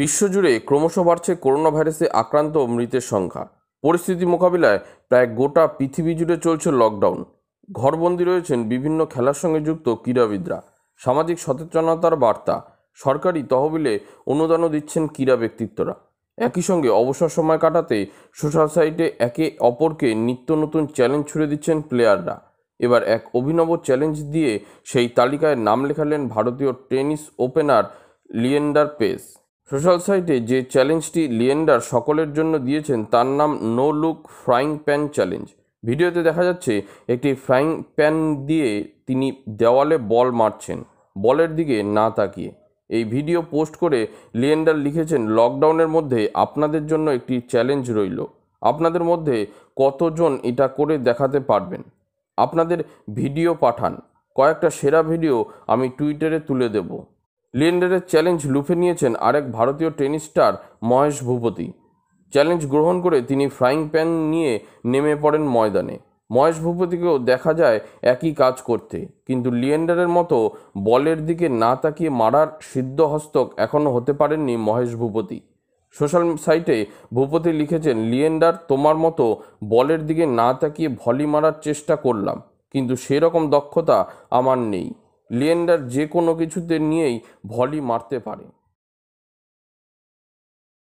বিশ্বজুড়ে ক্রমশ বাড়ছে করোনা ভাইরাসে আক্রান্ত মৃতের সংখ্যা পরিস্থিতি মোকাবিলায় প্রায় গোটা পৃথিবী জুড়ে চলছে লকডাউন ঘরবন্দি রয়েছেন বিভিন্ন খেলার সঙ্গে যুক্ত ক্রীড়াবিদরা সামাজিক সচেতনতার বার্তা সরকারি তহবিলে অনুদানও দিচ্ছেন ক্রীড়া ব্যক্তিত্বরা একই সঙ্গে অবসর সময় কাটাতে সোশ্যাল সাইটে একে অপরকে নিত্য নতুন চ্যালেঞ্জ ছুড়ে দিচ্ছেন প্লেয়াররা এবার এক অভিনব চ্যালেঞ্জ দিয়ে সেই তালিকায় নাম লেখালেন ভারতীয় tennis opener Leander Paes social সাইটে যে চ্যালেঞ্জটি লিয়েন্ডার সকলের জন্য দিয়েছেন তার নাম no look frying pan challenge ভিডিওতে দেখা যাচ্ছে একটি ফ্রাইং প্যান দিয়ে তিনি দেওয়ালে বল মারছেন বলের দিকে না তাকিয়ে এই ভিডিও পোস্ট করে লিয়েন্ডার লিখেছেন লকডাউনের মধ্যে আপনাদের জন্য একটি চ্যালেঞ্জ রইল আপনাদের মধ্যে কতজন এটা করে দেখাতে পারবেন আপনাদের ভিডিও পাঠান কয়েকটা সেরা ভিডিও আমি টুইটারে তুলে দেবো লিয়েন্ডারের চ্যালেঞ্জ লুফে নিয়েছেন আরেক ভারতীয় tennis star Mahesh Bhupathi challenge গ্রহণ করে তিনি ফ্রাইং প্যান নিয়ে নেমে পড়েন ময়দানে মহেশ ভূপতিকেও দেখা যায় একই কাজ করতে কিন্তু লিয়েন্ডারের মতো বলের দিকে না তাকিয়ে মারার সিদ্ধ হস্তক এখনও হতে পারেননি মহেশ ভূপতি সোশ্যাল সাইটে ভূপতি লিখেছেন লিয়েন্ডার তোমার মতো বলের দিকে না তাকিয়ে ভলি মারার চেষ্টা করলাম কিন্তু সেরকম দক্ষতা আমার নেই লিয়েন্ডার যে কোনো কিছুতে নিয়েই ভলি মারতে পারে